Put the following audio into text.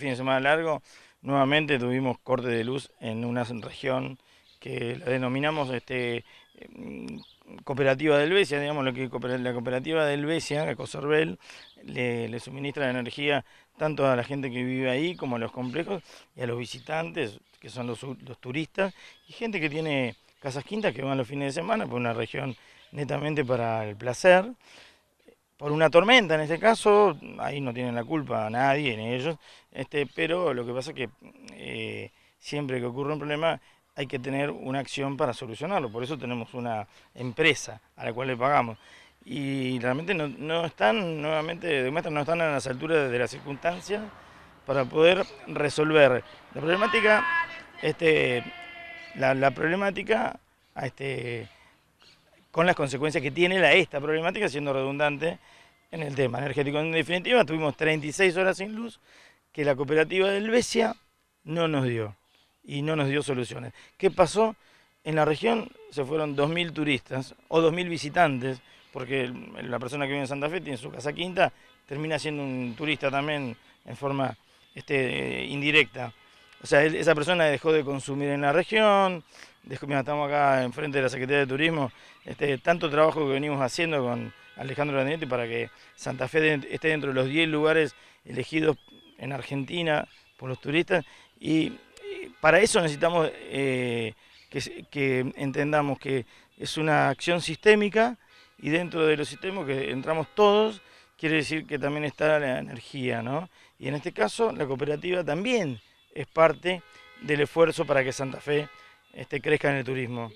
fin de semana largo, nuevamente tuvimos corte de luz en una región que la denominamos este, mm, cooperativa del Besia, digamos lo que la cooperativa del Besia, la Cosorbel, le, suministra energía tanto a la gente que vive ahí como a los complejos y a los visitantes, que son los, los turistas, y gente que tiene casas quintas que van los fines de semana por una región netamente para el placer por una tormenta en este caso, ahí no tienen la culpa nadie ni ellos, este, pero lo que pasa es que eh, siempre que ocurre un problema hay que tener una acción para solucionarlo, por eso tenemos una empresa a la cual le pagamos. Y realmente no, están, nuevamente, no están a las alturas de las circunstancias para poder resolver la problemática, este, la, la problemática, este, con las consecuencias que tiene la, esta problemática, siendo redundante en el tema energético. En definitiva, tuvimos 36 horas sin luz que la cooperativa del Besia no nos dio y no nos dio soluciones. ¿Qué pasó? En la región se fueron 2.000 turistas o 2.000 visitantes, porque la persona que vive en Santa Fe tiene su casa quinta, termina siendo un turista también en forma este, indirecta. O sea, esa persona dejó de consumir en la región, estamos acá enfrente de la Secretaría de Turismo, este, tanto trabajo que venimos haciendo con Alejandro Lanetti para que Santa Fe esté dentro de los 10 lugares elegidos en Argentina por los turistas y para eso necesitamos eh, que, que, entendamos que es una acción sistémica y dentro de los sistemas que entramos todos, quiere decir que también está la energía, ¿no? Y en este caso la cooperativa también es parte del esfuerzo para que Santa Fe este, crezca en el turismo.